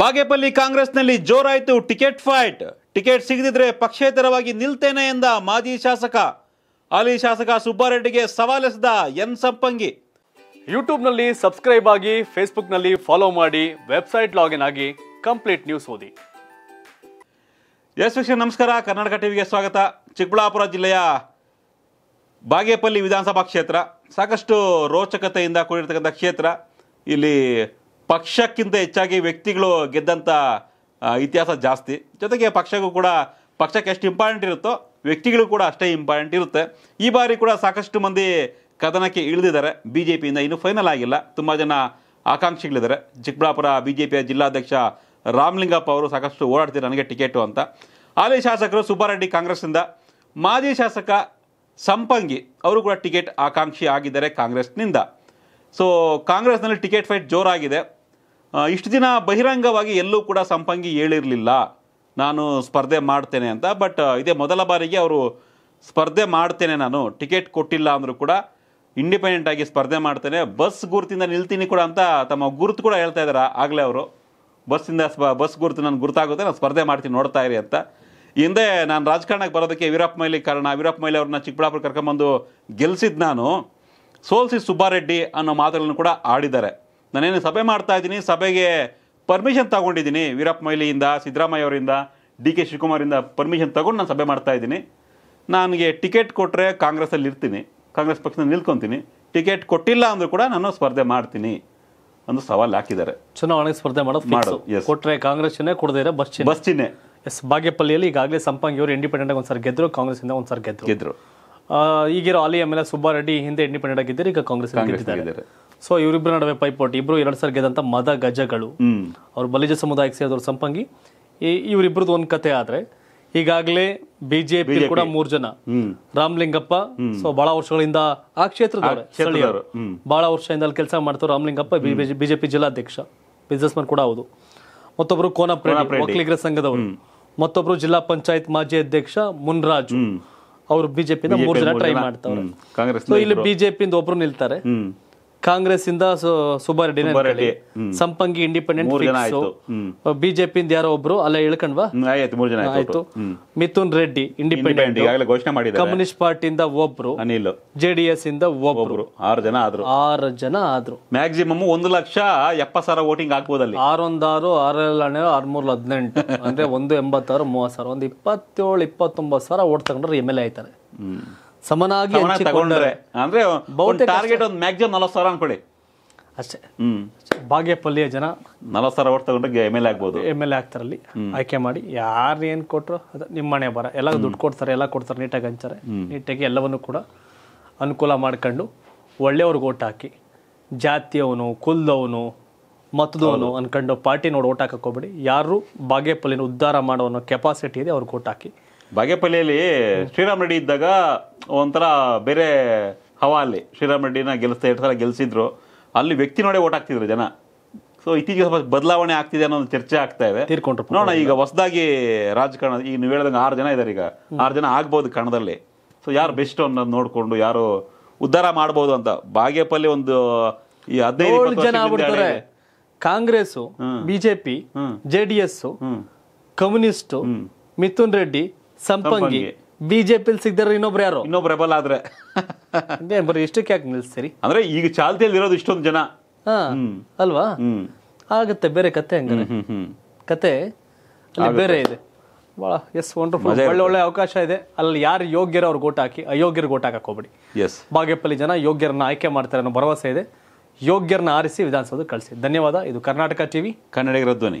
ಬಾಗೇಪಲ್ಲಿ ಕಾಂಗ್ರೆಸ್ನಲ್ಲಿ ಜೋರಾಯಿತು ticket fight ticket ಸಿಗದಿದ್ರೆ ಪಕ್ಷೇತರವಾಗಿ ನಿಲ್ತೇನೆ ಎಂದ ಮಾಜಿ ಶಾಸಕ ಹಾಲಿ ಶಾಸಕ ಸುಬ್ಬಾರೆಡ್ಡಿಗೆ ಸವಾಲೆಸದ ಎನ್ ಸಂಪಂಗಿ ಯೂಟ್ಯೂಬ್ನಲ್ಲಿ ಸಬ್ಸ್ಕ್ರೈಬ್ ಆಗಿ ಫೇಸ್ಬುಕ್ನಲ್ಲಿ ಫಾಲೋ ಮಾಡಿ ವೆಬ್ಸೈಟ್ ಲಾಗಿನ್ ಆಗಿ ಕಂಪ್ಲೀಟ್ ನ್ಯೂಸ್ ಓದಿ ಎಸ್ ನಮಸ್ಕಾರ ಕರ್ನಾಟಕ ಟಿವಿಗೆ ಸ್ವಾಗತ ಚಿಕ್ಕಬಳ್ಳಾಪುರ ಜಿಲ್ಲೆಯ ಬಾಗೇಪಲ್ಲಿ ವಿಧಾನಸಭಾ ಕ್ಷೇತ್ರ ಸಾಕಷ್ಟು ರೋಚಕತೆಯಿಂದ ಕೂಡಿರ್ತಕ್ಕಂಥ ಕ್ಷೇತ್ರ ಇಲ್ಲಿ ಪಕ್ಷಕ್ಕಿಂತ ಹೆಚ್ಚಾಗಿ ವ್ಯಕ್ತಿಗಳು ಗೆದ್ದಂಥ ಇತಿಹಾಸ ಜಾಸ್ತಿ ಜೊತೆಗೆ ಪಕ್ಷಕ್ಕೂ ಕೂಡ ಪಕ್ಷಕ್ಕೆ ಎಷ್ಟು ಇಂಪಾರ್ಟೆಂಟ್ ಇರುತ್ತೋ ವ್ಯಕ್ತಿಗಳು ಕೂಡ ಅಷ್ಟೇ ಇಂಪಾರ್ಟೆಂಟ್ ಇರುತ್ತೆ ಈ ಬಾರಿ ಕೂಡ ಸಾಕಷ್ಟು ಮಂದಿ ಕದನಕ್ಕೆ ಇಳಿದಿದ್ದಾರೆ ಬಿ ಜೆ ಪಿಯಿಂದ ಇನ್ನೂ ಫೈನಲ್ ಆಗಿಲ್ಲ ತುಂಬ ಜನ ಆಕಾಂಕ್ಷಿಗಳಿದ್ದಾರೆ ಚಿಕ್ಕಬಳ್ಳಾಪುರ ಬಿ ಜೆ ಪಿಯ ಜಿಲ್ಲಾಧ್ಯಕ್ಷ ರಾಮಲಿಂಗಪ್ಪ ಅವರು ಸಾಕಷ್ಟು ಓಡಾಡ್ತಿದ್ದಾರೆ ನನಗೆ ಟಿಕೆಟು ಅಂತ ಹಾಲಿ ಶಾಸಕರು ಸುಬ್ಬಾರೆಡ್ಡಿ ಕಾಂಗ್ರೆಸ್ನಿಂದ ಮಾಜಿ ಶಾಸಕ ಸಂಪಂಗಿ ಅವರು ಕೂಡ ಟಿಕೆಟ್ ಆಕಾಂಕ್ಷಿ ಆಗಿದ್ದಾರೆ ಕಾಂಗ್ರೆಸ್ನಿಂದ ಸೊ ಕಾಂಗ್ರೆಸ್ನಲ್ಲಿ ಟಿಕೆಟ್ ಫೈಟ್ ಜೋರಾಗಿದೆ ಇಷ್ಟು ದಿನ ಬಹಿರಂಗವಾಗಿ ಎಲ್ಲೂ ಕೂಡ ಸಂಪಂಗಿ ಹೇಳಿರಲಿಲ್ಲ ನಾನು ಸ್ಪರ್ಧೆ ಮಾಡ್ತೇನೆ ಅಂತ ಬಟ್ ಇದೇ ಮೊದಲ ಬಾರಿಗೆ ಅವರು ಸ್ಪರ್ಧೆ ಮಾಡ್ತೇನೆ ನಾನು ಟಿಕೆಟ್ ಕೊಟ್ಟಿಲ್ಲ ಅಂದರೂ ಕೂಡ ಇಂಡಿಪೆಂಡೆಂಟ್ ಆಗಿ ಸ್ಪರ್ಧೆ ಮಾಡ್ತೇನೆ ಬಸ್ ಗುರುತಿಂದ ನಿಲ್ತೀನಿ ಕೂಡ ಅಂತ ತಮ್ಮ ಗುರುತು ಕೂಡ ಹೇಳ್ತಾ ಇದ್ದಾರೆ ಆಗಲೇ ಅವರು ಬಸ್ಸಿಂದ ಸ್ಪ ಬಸ್ ಗುರುತು ನನ್ನ ಗುರುತಾಗುತ್ತೆ ನಾನು ಸ್ಪರ್ಧೆ ಮಾಡ್ತೀನಿ ನೋಡ್ತಾ ಇರಿ ಅಂತ ಹಿಂದೆ ನಾನು ರಾಜಕಾರಣಕ್ಕೆ ಬರೋದಕ್ಕೆ ವೀರಪ್ಪ ಮೈಲಿ ಕಾರಣ ವೀರಪ್ಪ ಮೊಯ್ಲಿ ಅವ್ರನ್ನ ಚಿಕ್ಕಬಳ್ಳಾಪುರ ಕರ್ಕೊಂಬಂದು ಗೆಲ್ಲಿಸಿದ್ದು ನಾನು ಸೋಲ್ಸಿ ಸುಬ್ಬಾರೆಡ್ಡಿ ಅನ್ನೋ ಮಾತುಗಳನ್ನು ಕೂಡ ಆಡಿದ್ದಾರೆ ನಾನೇನು ಸಭೆ ಮಾಡ್ತಾ ಇದ್ದೀನಿ ಸಭೆಗೆ ಪರ್ಮಿಷನ್ ತಗೊಂಡಿದ್ದೀನಿ ವೀರಪ್ಪ ಮೊಯ್ಲಿಯಿಂದ ಸಿದ್ದರಾಮಯ್ಯ ಅವರಿಂದ ಡಿ ಕೆ ಶಿವಕುಮಾರಿಂದ ಪರ್ಮಿಷನ್ ತಗೊಂಡು ನಾನು ಸಭೆ ಮಾಡ್ತಾ ಇದ್ದೀನಿ ನನಗೆ ಟಿಕೆಟ್ ಕೊಟ್ಟರೆ ಕಾಂಗ್ರೆಸ್ಸಲ್ಲಿ ಇರ್ತೀನಿ ಕಾಂಗ್ರೆಸ್ ಪಕ್ಷದ ನಿಲ್ಕೊತೀನಿ ಟಿಕೆಟ್ ಕೊಟ್ಟಿಲ್ಲ ಅಂದ್ರೂ ಕೂಡ ನಾನು ಸ್ಪರ್ಧೆ ಮಾಡ್ತೀನಿ ಒಂದು ಸವಾಲು ಹಾಕಿದ್ದಾರೆ ಚುನಾವಣೆಗೆ ಸ್ಪರ್ಧೆ ಮಾಡೋದು ಕೊಟ್ಟರೆ ಕಾಂಗ್ರೆಸ್ ಕೊಡದೇ ಇರೋ ಬಸ್ ಬಸ್ ಎಸ್ ಬಾಗೇಪಲ್ಲಿಯಲ್ಲಿ ಈಗಾಗಲೇ ಸಂಪಂಗಿ ಅವರು ಇಂಡಿಪೆಂಡೆಂಟ್ ಆಗಿ ಒಂದ್ಸರಿ ಗೆದ್ರು ಕಾಂಗ್ರೆಸ್ ಒಂದ್ಸರಿ ಗೆದ್ರು ಗೆದ್ರು ಈಗಿರೋ ಅಲಿ ಎಮ್ ಎಲ್ ಸುಬ್ಬಾರೆಡ್ಡಿ ಹಿಂದೆ ಇಂಡಿಪೆಂಡೆಂಟ್ ಆಗಿದ್ದಾರೆ ಈಗ ಕಾಂಗ್ರೆಸ್ ಗೆದ್ದಿದ್ದಾರೆ ಸೊ ಇವರಿಬ್ಬರ ನಡುವೆ ಪೈಪೋಟಿ ಇಬ್ರು ಎರಡು ಸರ್ಗೆದಂತ ಮದ ಗಜಗಳು ಅವ್ರು ಬಲಿಜ ಸಮುದಾಯಕ್ಕೆ ಸೇರಿದವರು ಸಂಪಂಗಿ ಇವರಿಬ್ಬರದ್ದು ಒಂದು ಕತೆ ಆದ್ರೆ ಈಗಾಗಲೇ ಬಿಜೆಪಿ ಕೂಡ ಮೂರ್ ಜನ ರಾಮಲಿಂಗಪ್ಪ ಸೊ ಬಹಳ ವರ್ಷಗಳಿಂದ ಆ ಕ್ಷೇತ್ರದವರು ಬಹಳ ವರ್ಷದಿಂದ ಅಲ್ಲಿ ಕೆಲಸ ಮಾಡ್ತಾರೆ ರಾಮಲಿಂಗಪ್ಪ ಬಿಜೆಪಿ ಜಿಲ್ಲಾಧ್ಯಕ್ಷ ಬಿಸ್ನೆಸ್ ಮನ್ ಕೂಡ ಹೌದು ಮತ್ತೊಬ್ರು ಕೋನಪ್ರೇಮಿ ಒಕ್ಕಲಿಗರ ಸಂಘದವರು ಮತ್ತೊಬ್ರು ಜಿಲ್ಲಾ ಪಂಚಾಯತ್ ಮಾಜಿ ಅಧ್ಯಕ್ಷ ಮುನ್ರಾಜ್ ಅವರು ಬಿಜೆಪಿ ಮೂರ್ ಜನ ಟ್ರೈ ಮಾಡ್ತಾರೆ ಇಲ್ಲಿ ಬಿಜೆಪಿಯಿಂದ ಒಬ್ರು ನಿಲ್ತಾರೆ ಕಾಂಗ್ರೆಸ್ ಇಂದ ಸುಬ್ಬಾರೆಡ್ಡಿ ಸಂಪಂಗಿ ಇಂಡಿಪೆಂಡೆಂಟ್ ಬಿಜೆಪಿ ಯಾರೋ ಒಬ್ರು ಅಲ್ಲ ಇಳ್ಕಂಡ್ವಾ ಮೂರು ಜನ ಆಯ್ತು ಮಿಥುನ್ ರೆಡ್ಡಿ ಇಂಡಿಪೆಂಡೆಂಟ್ ಘೋಷಣೆ ಕಮ್ಯುನಿಸ್ಟ್ ಪಾರ್ಟಿಯಿಂದ ಒಬ್ರು ಅನಿಲ್ ಜೆಡಿಎಸ್ ಇಂದ ಒಬ್ರು ಆರು ಜನ ಆದ್ರು ಆರು ಜನ ಆದ್ರು ಮ್ಯಾಕ್ಸಿಮಮ್ ಒಂದು ಲಕ್ಷ ಎಪ್ಪತ್ ಸಾವಿರ ವೋಟಿಂಗ್ ಹಾಕುವುದಲ್ಲಿ ಆರೊಂದಾರು ಆರಲ್ಲಿ ಹನ್ನೆರಡು ಆರ್ಮೂರ್ ಹದಿನೆಂಟು ಅಂದ್ರೆ ಒಂದು ಎಂಬತ್ತಾರು ಮೂವತ್ತು ಸಾವಿರ ಒಂದು ಇಪ್ಪತ್ತೇಳು ಇಪ್ಪತ್ತೊಂಬತ್ತು ಸಾವಿರ ಓಟ್ ತಗೊಂಡ್ರೆ ಎಮ್ ಎಲ್ ಎ ಆಯ್ತಾರೆ ಸಮನಾಗಿ ತಗೊಂಡ್ರೆ ಅಂದ್ರೆ ಟಾರ್ಗೆಟ್ ಒಂದು ಮ್ಯಾಕ್ಸಿಮಮ್ ನಲವತ್ತು ಸಾವಿರ ಅನ್ಕೊಳ್ಳಿ ಅಷ್ಟೇ ಹ್ಮ್ ಬಾಗೇಪಲ್ಲಿಯ ಜನ ನಲವತ್ತು ಸಾವಿರ ತಗೊಂಡ್ರೆ ಎಮ್ ಎಲ್ ಎ ಆಗ್ಬೋದು ಎಮ್ ಎಲ್ ಎ ಆಗ್ತಾರಲ್ಲಿ ಆಯ್ಕೆ ಮಾಡಿ ಯಾರು ಏನು ಕೊಟ್ಟರು ಅದು ನಿಮ್ಮ ಮನೆ ಬರ ಎಲ್ಲ ದುಡ್ಡು ಕೊಡ್ತಾರೆ ಎಲ್ಲ ಕೊಡ್ತಾರೆ ನೀಟಾಗಿ ಹಂಚಾರೆ ನೀಟಾಗಿ ಎಲ್ಲವನ್ನು ಕೂಡ ಅನುಕೂಲ ಮಾಡ್ಕೊಂಡು ಒಳ್ಳೆಯವ್ರಿಗೆ ಓಟ್ ಹಾಕಿ ಜಾತಿಯವನು ಕುಲ್ದವನು ಮತದವನು ಅನ್ಕೊಂಡು ಪಾರ್ಟಿ ನೋಡಿ ಓಟ್ ಹಾಕಕ್ಕೆ ಹೋಗ್ಬೇಡಿ ಯಾರು ಬಾಗೇಪಲ್ಲಿನ ಉದ್ಧಾರ ಅನ್ನೋ ಕೆಪಾಸಿಟಿ ಇದೆ ಅವ್ರಿಗೆ ಓಟ್ ಹಾಕಿ ಬಾಗೇಪಲ್ಲಿಯಲ್ಲಿ ಶ್ರೀರಾಮ್ ರೆಡ್ಡಿ ಇದ್ದಾಗ ಒಂಥರ ಬೇರೆ ಹವಾ ಅಲ್ಲಿ ಶ್ರೀರಾಮ್ ರೆಡ್ಡಿನ ಗೆಲ್ಲಿಸ್ತಾ ಎರಡು ಸಲ ಗೆಲ್ಸಿದ್ರು ಅಲ್ಲಿ ವ್ಯಕ್ತಿ ನೋಡೇ ಓಟ್ ಹಾಕ್ತಿದ್ರು ಜನ ಸೊ ಇತ್ತೀಚೆಗೆ ಸ್ವಲ್ಪ ಬದಲಾವಣೆ ಆಗ್ತಿದೆ ಅನ್ನೋ ಒಂದು ಚರ್ಚೆ ಆಗ್ತಾ ಇದೆ ತೀರ್ಕೊಂಡ್ರು ನೋಡೋಣ ಈಗ ಹೊಸದಾಗಿ ರಾಜಕಾರಣ ಈಗ ನೀವು ಹೇಳ್ದಂಗೆ ಆರು ಜನ ಇದ್ದಾರೆ ಈಗ ಆರು ಜನ ಆಗ್ಬೋದು ಕಣದಲ್ಲಿ ಸೊ ಯಾರು ಬೆಸ್ಟ್ ಅನ್ನೋದು ನೋಡಿಕೊಂಡು ಯಾರು ಉದ್ಧಾರ ಮಾಡ್ಬೋದು ಅಂತ ಬಾಗೇಪಲ್ಲಿ ಒಂದು ಈ ಹದಿನೈದು ಜನ ಆಗ್ಬಿಡ್ತಾರೆ Congress BJP JDS communist Mithun Reddy Sampangi BJP ಸಿಗ್ದಾರ ಇನ್ನೊಬ್ರು ಯಾರು ಇನ್ನೊಬ್ರು ರೆಬಲ್ ಆದ್ರೆ ಬರೀ ಇಷ್ಟಕ್ಕೆ ಯಾಕೆ ನಿಲ್ಸ್ತೀರಿ ಅಂದ್ರೆ ಈಗ ಚಾಲ್ತಿಯಲ್ಲಿ ಇರೋದು ಇಷ್ಟೊಂದು ಜನ ಅಲ್ವಾ ಆಗುತ್ತೆ ಬೇರೆ ಕತೆ ಹಂಗ ಕತೆ ಅಲ್ಲಿ ಬೇರೆ ಇದೆ ಬಹಳ ಎಸ್ ವಂಡರ್ಫುಲ್ ಒಳ್ಳೆ ಒಳ್ಳೆ ಅವಕಾಶ ಇದೆ ಅಲ್ಲಿ ಯಾರು ಯೋಗ್ಯರ ಅವ್ರು ಗೋಟ್ ಹಾಕಿ ಅಯೋಗ್ಯರ್ ಗೋಟ್ ಹಾಕಕ್ಕೆ ಎಸ್ ಬಾಗೇಪಲ್ಲಿ ಜನ ಯೋಗ್ಯರನ್ನ ಆಯ್ಕೆ ಮಾಡ್ತಾರೆ ಅನ್ನೋ ಭರವಸೆ ಇದೆ ಯೋಗ್ಯರನ್ನ ಆರಿಸಿ ವಿಧಾನಸೌಧಕ್ಕೆ ಕಳಿಸಿ ಧನ್ಯವಾದ ಇದು ಕರ್ನಾಟಕ ಟಿವಿ ಕನ್ನಡಿಗರ ಧ್ವನಿ